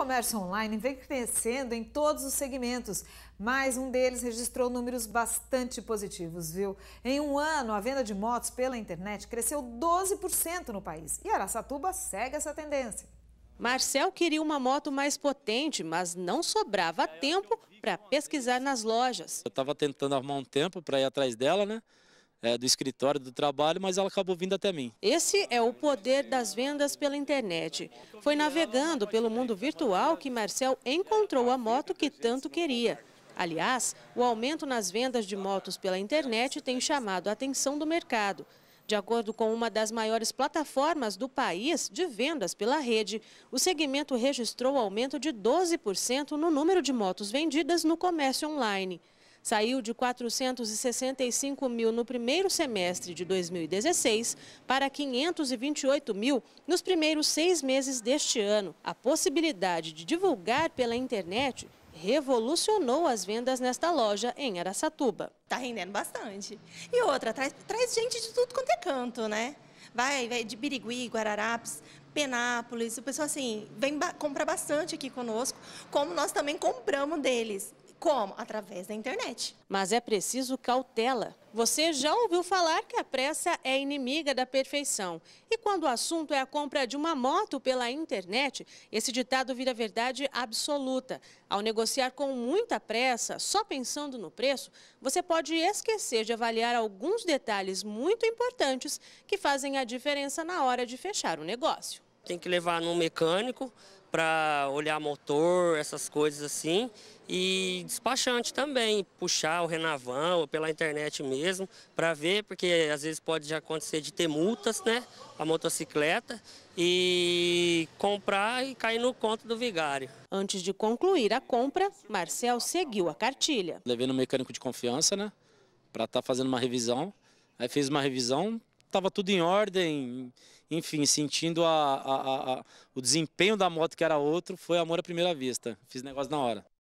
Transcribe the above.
comércio online vem crescendo em todos os segmentos, mas um deles registrou números bastante positivos, viu? Em um ano, a venda de motos pela internet cresceu 12% no país e Araçatuba segue essa tendência. Marcel queria uma moto mais potente, mas não sobrava tempo para pesquisar nas lojas. Eu estava tentando arrumar um tempo para ir atrás dela, né? é, do escritório, do trabalho, mas ela acabou vindo até mim. Esse é o poder das vendas pela internet. Foi navegando pelo mundo virtual que Marcel encontrou a moto que tanto queria. Aliás, o aumento nas vendas de motos pela internet tem chamado a atenção do mercado. De acordo com uma das maiores plataformas do país de vendas pela rede, o segmento registrou aumento de 12% no número de motos vendidas no comércio online saiu de 465 mil no primeiro semestre de 2016 para 528 mil nos primeiros seis meses deste ano. A possibilidade de divulgar pela internet revolucionou as vendas nesta loja em Araçatuba. Está rendendo bastante. E outra, traz, traz gente de tudo quanto é canto, né? Vai, vai de Birigui, Guararapes, Penápolis. O pessoal assim, vem comprar bastante aqui conosco, como nós também compramos deles. Como? Através da internet. Mas é preciso cautela. Você já ouviu falar que a pressa é inimiga da perfeição. E quando o assunto é a compra de uma moto pela internet, esse ditado vira verdade absoluta. Ao negociar com muita pressa, só pensando no preço, você pode esquecer de avaliar alguns detalhes muito importantes que fazem a diferença na hora de fechar o negócio. Tem que levar num mecânico, para olhar motor, essas coisas assim. E despachante também, puxar o Renavão pela internet mesmo, para ver, porque às vezes pode já acontecer de ter multas, né? A motocicleta e comprar e cair no conto do vigário. Antes de concluir a compra, Marcel seguiu a cartilha. Levei no mecânico de confiança, né? Para estar tá fazendo uma revisão. Aí fez uma revisão, estava tudo em ordem, enfim, sentindo a, a, a, o desempenho da moto que era outro, foi amor à primeira vista. Fiz negócio na hora.